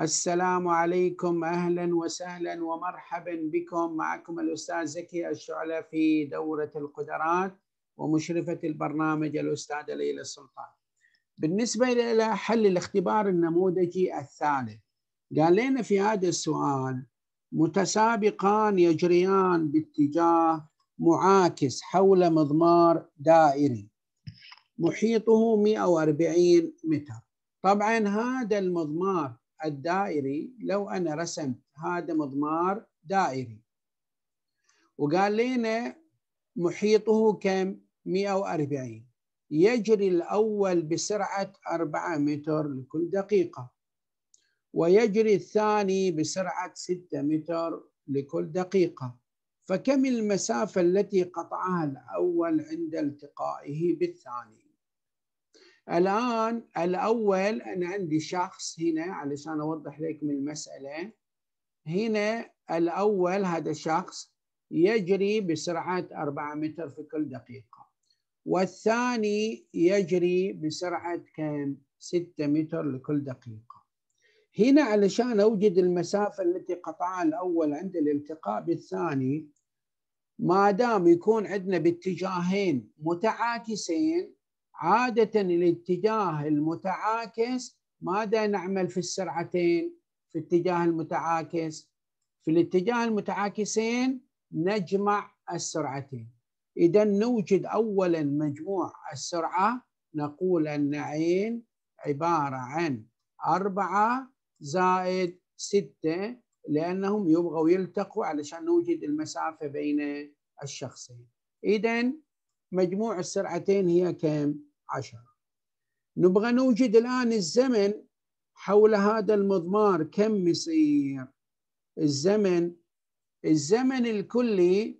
السلام عليكم اهلا وسهلا ومرحبا بكم معكم الاستاذ زكي الشعلة في دوره القدرات ومشرفه البرنامج الاستاذه ليلى السلطان. بالنسبه الى حل الاختبار النموذجي الثالث قال لنا في هذا السؤال متسابقان يجريان باتجاه معاكس حول مضمار دائري محيطه 140 متر. طبعا هذا المضمار الدائري لو انا رسمت هذا مضمار دائري وقال لنا محيطه كم 140 يجري الاول بسرعه 4 متر لكل دقيقه ويجري الثاني بسرعه 6 متر لكل دقيقه فكم المسافه التي قطعها الاول عند التقائه بالثاني الآن الأول أنا عندي شخص هنا علشان أوضح لكم المسألة هنا الأول هذا الشخص يجري بسرعة 4 متر في كل دقيقة والثاني يجري بسرعة كم؟ 6 متر لكل دقيقة هنا علشان أوجد المسافة التي قطعها الأول عند الالتقاء بالثاني ما دام يكون عندنا باتجاهين متعاكسين عادة الاتجاه المتعاكس ماذا نعمل في السرعتين في الاتجاه المتعاكس في الاتجاه المتعاكسين نجمع السرعتين إذا نوجد أولا مجموع السرعة نقول أن عين عبارة عن أربعة زائد ستة لأنهم يبغوا يلتقوا علشان نوجد المسافة بين الشخصين إذا مجموع السرعتين هي كم؟ عشرة نبغى نوجد الآن الزمن حول هذا المضمار كم يصير الزمن الزمن الكلي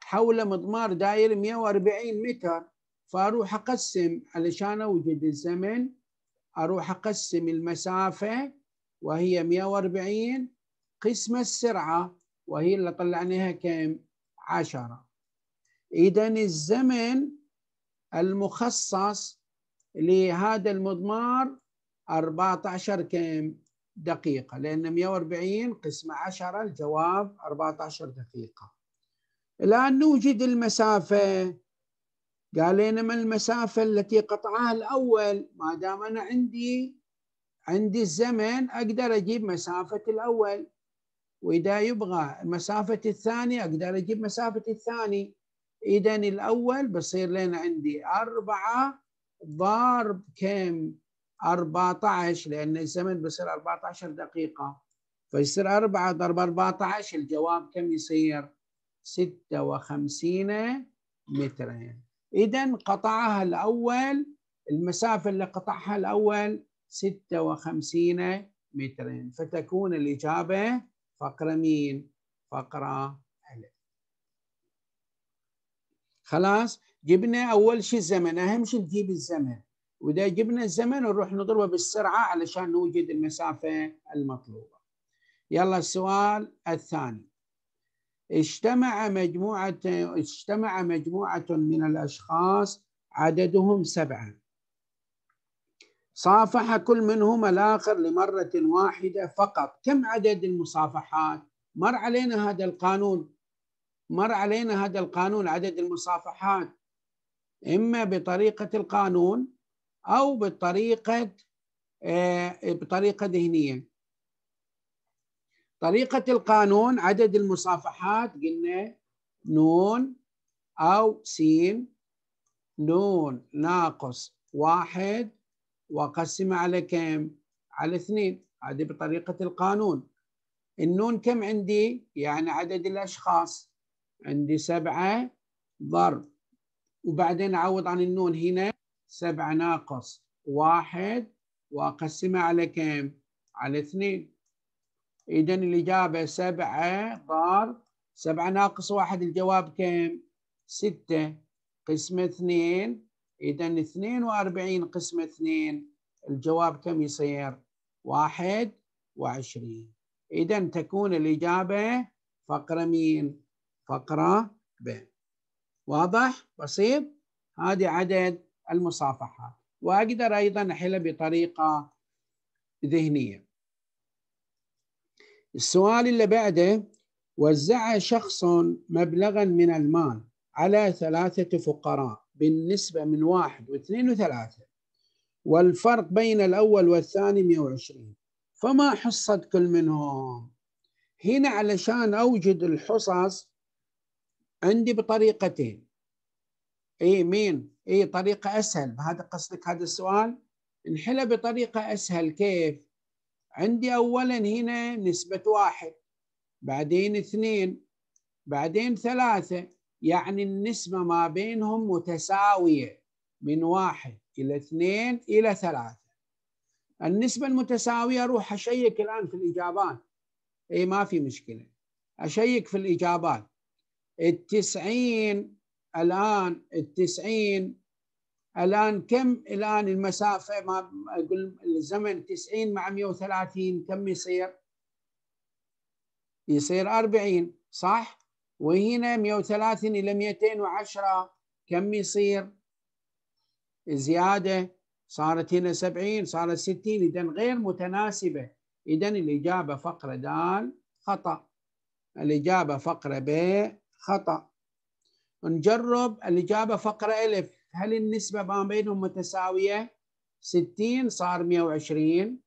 حول مضمار داير 140 متر فاروح اقسم علشان اوجد الزمن اروح اقسم المسافه وهي 140 قسم السرعه وهي اللي طلعناها كم؟ 10 اذا الزمن المخصص لهذا المضمار 14 كم دقيقة لأن 140 قسمة 10 الجواب 14 دقيقة الآن نوجد المسافة قال لنا ما المسافة التي قطعها الأول ما دام أنا عندي عندي الزمن أقدر أجيب مسافة الأول وإذا يبغى مسافة الثاني أقدر أجيب مسافة الثاني إيداني الأول بصير لنا عندي أربعة ضرب كم 14 لأن الزمن بصير 14 دقيقة فيصير 4 ضرب 14 الجواب كم يصير 56 مترا إذا قطعها الأول المسافة اللي قطعها الأول 56 مترا فتكون الإجابة فقرة مين؟ فقرة خلاص جبنا اول شيء الزمن اهم شيء نجيب الزمن واذا جبنا الزمن نروح نضربه بالسرعه علشان نوجد المسافه المطلوبه يلا السؤال الثاني اجتمع مجموعه اجتمع مجموعه من الاشخاص عددهم سبعه صافح كل منهما الآخر لمرة واحدة فقط كم عدد المصافحات مر علينا هذا القانون مر علينا هذا القانون عدد المصافحات إما بطريقة القانون أو بطريقة آه، بطريقة ذهنية طريقة القانون عدد المصافحات قلنا نون أو سين نون ناقص واحد وقسم على كم؟ على اثنين هذه بطريقة القانون النون كم عندي؟ يعني عدد الأشخاص عندي سبعة ضرب وبعدين أعوض عن النون هنا سبعة ناقص واحد وأقسمها على كم؟ على اثنين إذا الإجابة سبعة ضرب سبعة ناقص واحد الجواب كم؟ ستة قسمة اثنين إذا اثنين وأربعين قسمة اثنين الجواب كم يصير؟ واحد وعشرين إذا تكون الإجابة فقرة مين؟ فقرة ب واضح بسيط هذه عدد المصافحات وأقدر أيضا أحلها بطريقة ذهنية السؤال اللي بعده وزع شخص مبلغا من المال على ثلاثة فقراء بالنسبة من واحد واثنين وثلاثة والفرق بين الأول والثاني 120 فما حصة كل منهم هنا علشان أوجد الحصص عندي بطريقتين اي مين اي طريقه اسهل هذا قصدك هذا السؤال انحلها بطريقه اسهل كيف عندي اولا هنا نسبه واحد بعدين اثنين بعدين ثلاثه يعني النسبه ما بينهم متساويه من واحد الى اثنين الى ثلاثه النسبه المتساويه اروح اشيك الان في الاجابات اي ما في مشكله اشيك في الاجابات التسعين الآن التسعين الآن كم الآن المسافة ما أقول الزمن تسعين مع مئة وثلاثين كم يصير يصير أربعين صح وهنا مئة وثلاثين إلى مئتين وعشرة كم يصير زيادة صارت هنا سبعين صارت ستين إذا غير متناسبة إذا الإجابة فقرة دال خطأ الإجابة فقرة ب خطأ نجرب الإجابة فقرة ألف هل النسبة ما بينهم متساوية؟ 60 صار 120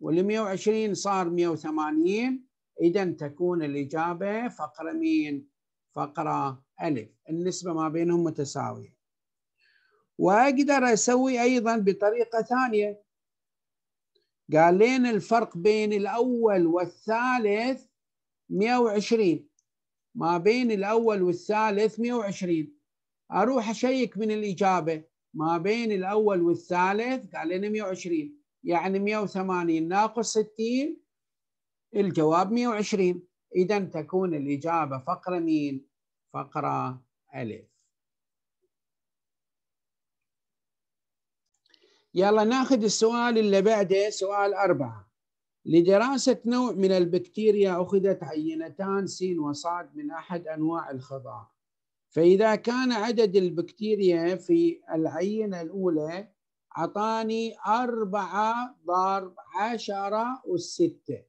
وال 120 صار 180 إذا تكون الإجابة فقرة مين؟ فقرة ألف النسبة ما بينهم متساوية وأقدر أسوي أيضا بطريقة ثانية قال لين الفرق بين الأول والثالث 120 ما بين الأول والثالث 120 أروح أشيك من الإجابة ما بين الأول والثالث قال لنا 120 يعني 180 ناقص 60 الجواب 120 إذا تكون الإجابة فقرة مين؟ فقرة ألف يلا ناخذ السؤال اللي بعده سؤال أربعة لدراسة نوع من البكتيريا أخذت عينتان س وصاد من أحد أنواع الخضار فإذا كان عدد البكتيريا في العينة الأولى أعطاني أربعة ضرب عشرة وستة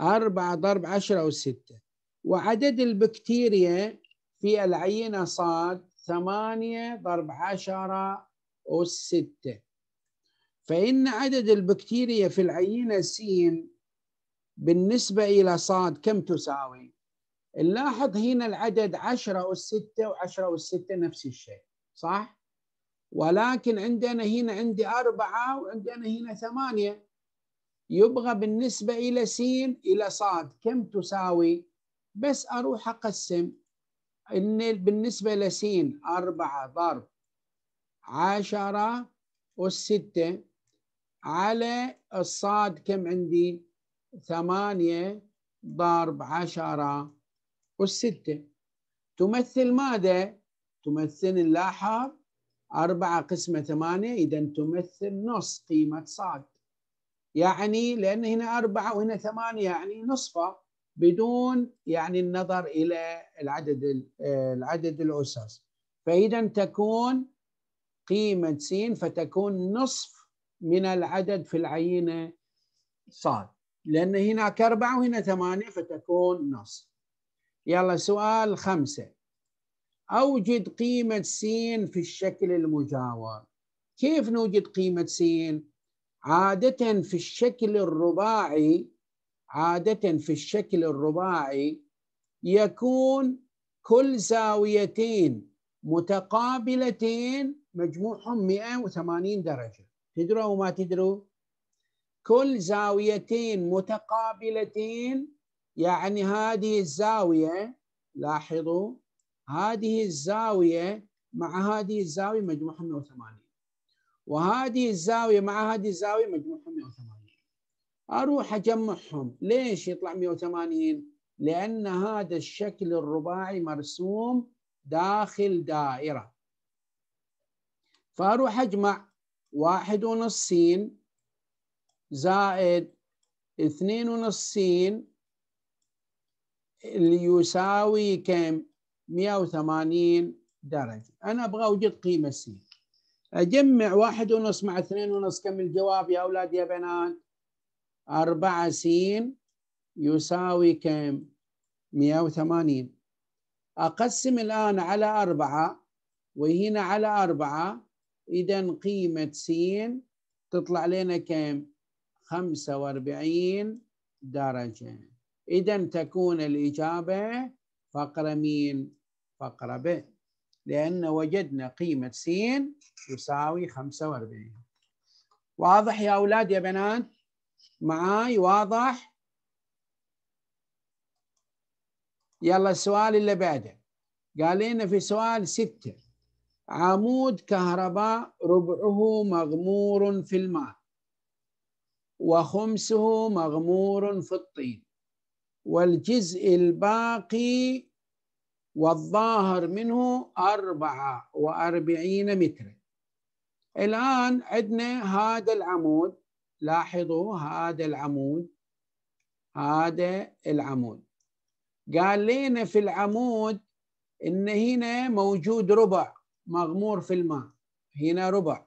أربعة ضرب عشرة وستة وعدد البكتيريا في العينة صاد ثمانية ضرب عشرة وستة فإن عدد البكتيريا في العينة س بالنسبة إلى صاد كم تساوي؟ نلاحظ هنا العدد 10 و6 و10 و6 نفس الشيء صح؟ ولكن عندنا هنا عندي أربعة وعندنا هنا ثمانية يبغى بالنسبة إلى س إلى صاد كم تساوي؟ بس أروح أقسم إن بالنسبة لسين أربعة ضرب عشرة 6 على الصاد كم عندي ثمانية ضرب عشرة والستة تمثل ماذا؟ تمثل نلاحظ أربعة قسمة ثمانية إذا تمثل نص قيمة صاد يعني لأن هنا أربعة وهنا ثمانية يعني نصفه بدون يعني النظر إلى العدد آه، العدد الأساس فإذا تكون قيمة سين فتكون نصف من العدد في العينة صار لأن هناك أربعة وهنا ثمانية فتكون نص يلا سؤال خمسة أوجد قيمة س في الشكل المجاور كيف نوجد قيمة س؟ عادة في الشكل الرباعي عادة في الشكل الرباعي يكون كل زاويتين متقابلتين مجموعهم 180 درجة تدروا أو ما تدروا كل زاويتين متقابلتين يعني هذه الزاوية لاحظوا هذه الزاوية مع هذه الزاوية مجموعها 180 وهذه الزاوية مع هذه الزاوية مجموعها 180 أروح أجمعهم ليش يطلع 180 لأن هذا الشكل الرباعي مرسوم داخل دائرة فأروح أجمع واحد ونص سين زائد اثنين ونص سين اللي يساوي كم 180 درجة أنا أبغى أوجد قيمة سين أجمع واحد ونص مع اثنين ونص كم الجواب يا أولاد يا بنات أربعة سين يساوي كم 180 أقسم الآن على أربعة وهنا على أربعة إذا قيمة س تطلع لنا كم؟ 45 درجة إذا تكون الإجابة فقرة مين؟ فقرة ب لأن وجدنا قيمة س تساوي 45 واضح يا أولاد يا بنات؟ معاي واضح؟ يلا السؤال اللي بعده قال لنا في سؤال ستة عمود كهرباء ربعه مغمور في الماء وخمسه مغمور في الطين والجزء الباقي والظاهر منه أربعة وأربعين مترا الآن عندنا هذا العمود لاحظوا هذا العمود هذا العمود قال لنا في العمود إن هنا موجود ربع مغمور في الماء هنا ربع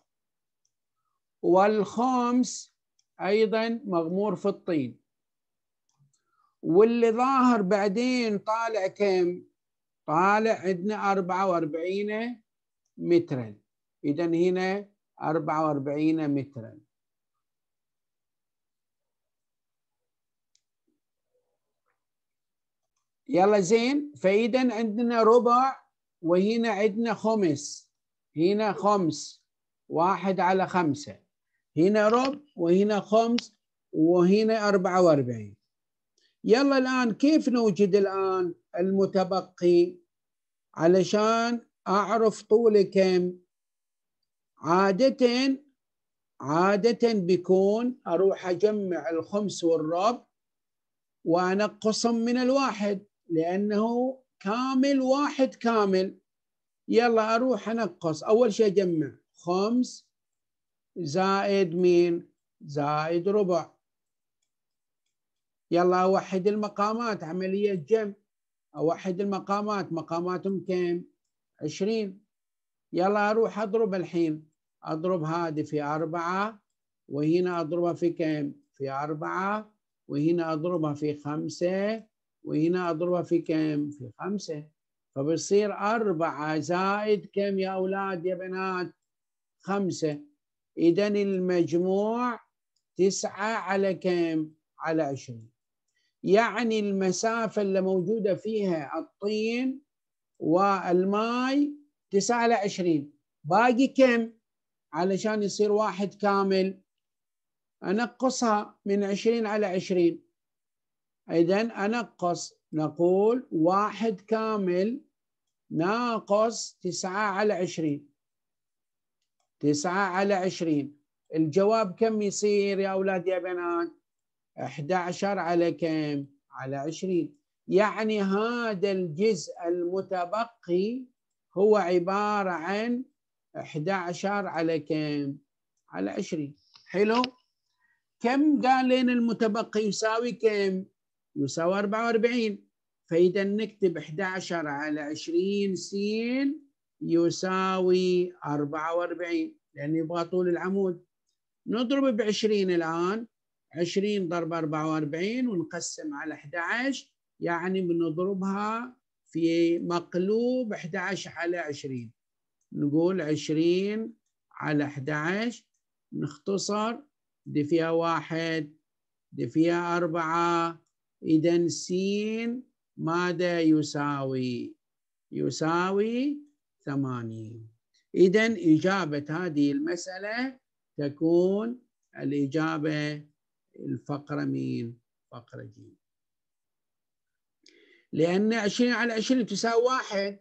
والخمس أيضا مغمور في الطين واللي ظاهر بعدين طالع كم طالع عندنا 44 مترا إذا هنا 44 مترا يلا زين فإذا عندنا ربع وهنا عندنا خمس هنا خمس واحد على خمسة هنا ربع وهنا خمس وهنا أربعة وأربعين يلا الآن كيف نوجد الآن المتبقي علشان أعرف طول كم عادة عادة بيكون أروح أجمع الخمس والربع وأنقصهم من الواحد لأنه كامل واحد كامل يلا أروح أنقص أول شيء أجمع خمس زائد مين زائد ربع يلا أوحد المقامات عملية جمع أوحد المقامات مقاماتهم كم عشرين يلا أروح أضرب الحين أضرب هذه في أربعة وهنا أضربها في كم في أربعة وهنا أضربها في خمسة وهنا اضربها في كم؟ في خمسه فبصير اربعه زائد كم يا اولاد يا بنات؟ خمسه اذا المجموع تسعه على كم؟ على عشرين يعني المسافه اللي موجوده فيها الطين والماء تسعه على عشرين باقي كم؟ علشان يصير واحد كامل انقصها من عشرين على عشرين إذا أنقص نقول واحد كامل ناقص تسعة على عشرين تسعة على عشرين الجواب كم يصير يا أولاد يا بنات 11 على كم على 20 يعني هذا الجزء المتبقي هو عبارة عن 11 على كم على 20 حلو كم قال لنا المتبقي يساوي كم يساوي 44 فإذا نكتب 11 على 20 س يساوي 44 لأن يبغى طول العمود نضرب ب 20 الآن 20 ضرب 44 ونقسم على 11 يعني بنضربها في مقلوب 11 على 20 نقول 20 على 11 نختصر دي فيها واحد دي فيها أربعة إذا س ماذا يساوي؟ يساوي ثمانين إذا إجابة هذه المسألة تكون الإجابة الفقرة مين؟ فقرة جيم لأن 20 على 20 تساوي واحد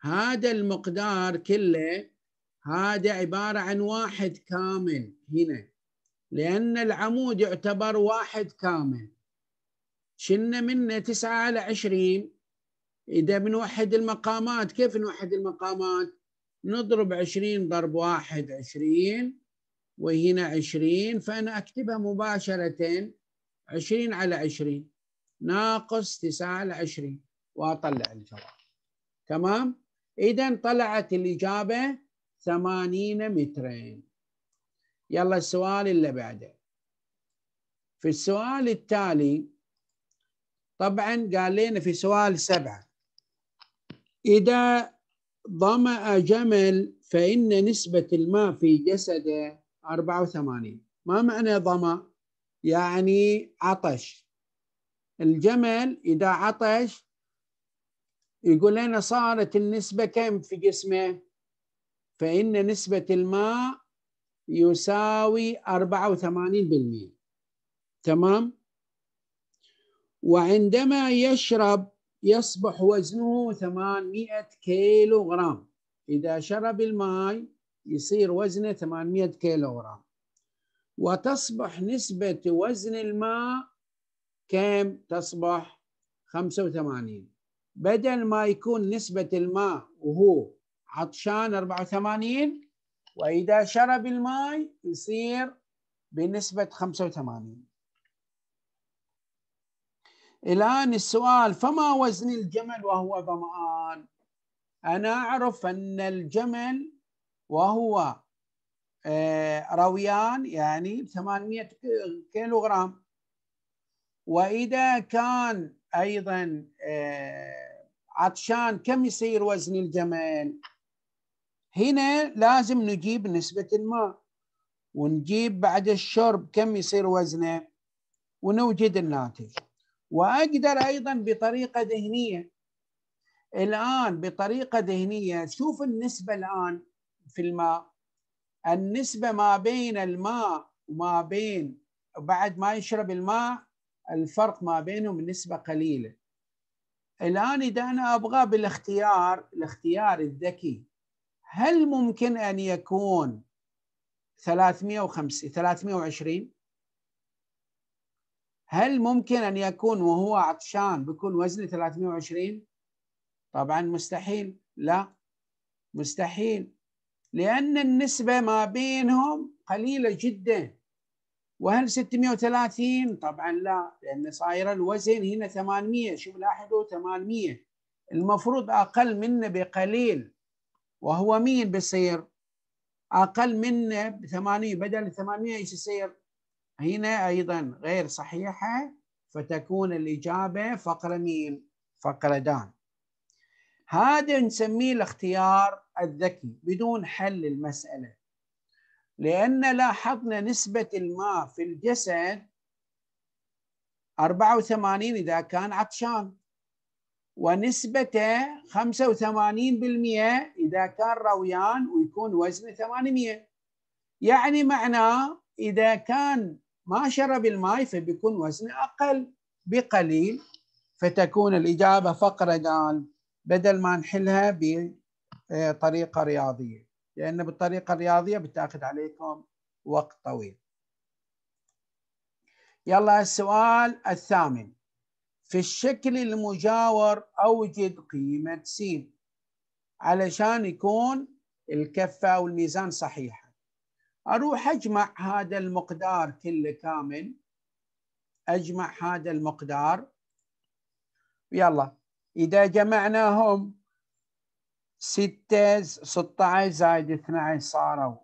هذا المقدار كله هذا عبارة عن واحد كامل هنا لأن العمود يعتبر واحد كامل شلنا منه تسعة على عشرين إذا بنوحد المقامات كيف نوحد المقامات نضرب عشرين ضرب واحد عشرين وهنا عشرين فأنا أكتبها مباشرة عشرين على عشرين ناقص تسعة على عشرين وأطلع الجواب تمام إذا طلعت الإجابة ثمانين مترين يلا السؤال اللي بعده في السؤال التالي طبعا قال لنا في سؤال سبعة إذا ظمأ جمل فإن نسبة الماء في جسده 84 ما معنى ظمأ؟ يعني عطش الجمل إذا عطش يقول لنا صارت النسبة كم في جسمه فإن نسبة الماء يساوي 84% تمام وعندما يشرب يصبح وزنه 800 كيلو غرام إذا شرب الماء يصير وزنه 800 كيلو غرام وتصبح نسبة وزن الماء كم تصبح 85 بدل ما يكون نسبة الماء وهو عطشان 84 وإذا شرب الماء يصير بنسبة 85 الآن السؤال فما وزن الجمل وهو ظمآن أنا أعرف أن الجمل وهو آه، رويان يعني 800 كيلوغرام وإذا كان أيضا آه، عطشان كم يصير وزن الجمل هنا لازم نجيب نسبة الماء ونجيب بعد الشرب كم يصير وزنه ونوجد الناتج واقدر ايضا بطريقه ذهنيه الان بطريقه ذهنيه شوف النسبه الان في الماء النسبه ما بين الماء وما بين بعد ما يشرب الماء الفرق ما بينهم نسبه قليله الان اذا انا ابغى بالاختيار الاختيار الذكي هل ممكن ان يكون 350 320 هل ممكن أن يكون وهو عطشان بيكون وزنه 320 طبعا مستحيل لا مستحيل لأن النسبة ما بينهم قليلة جدا وهل 630 طبعا لا لأن صاير الوزن هنا 800 شوف لاحظوا 800 المفروض أقل منه بقليل وهو مين بيصير أقل منه ب 800 بدل 800 ايش يصير هنا أيضا غير صحيحة فتكون الإجابة فقرة ميم فقرة دال هذا نسميه الاختيار الذكي بدون حل المسألة لأن لاحظنا نسبة الماء في الجسد 84 إذا كان عطشان ونسبته 85% إذا كان رويان ويكون وزنه 800 يعني معناه إذا كان ما شرب الماء فبيكون وزنه أقل بقليل فتكون الإجابة فقرة قال بدل ما نحلها بطريقة رياضية لأن بالطريقة الرياضية بتاخذ عليكم وقت طويل يلا السؤال الثامن في الشكل المجاور أوجد قيمة س علشان يكون الكفة والميزان صحيح اروح اجمع هذا المقدار كله كامل اجمع هذا المقدار يلا اذا جمعناهم 6 16 زائد 12 صاروا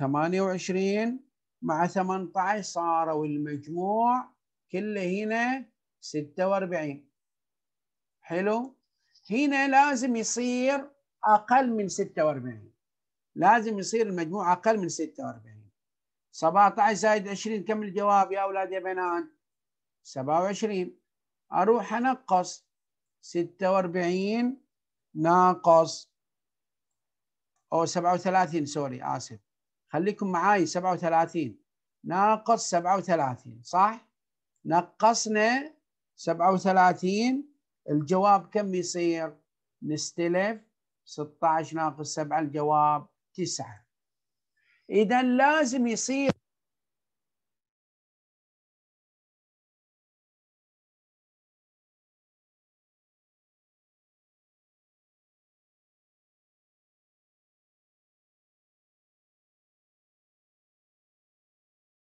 28 مع 18 صاروا المجموع كله هنا 46 حلو هنا لازم يصير اقل من 46 لازم يصير المجموع اقل من 46 17 زائد 20 كم الجواب يا اولاد يا بنات 27 اروح انقص 46 ناقص او 37 سوري اسف خليكم معاي 37 ناقص 37 صح نقصنا 37 الجواب كم يصير نستلف 16 ناقص 7 الجواب تسعة إذا لازم يصير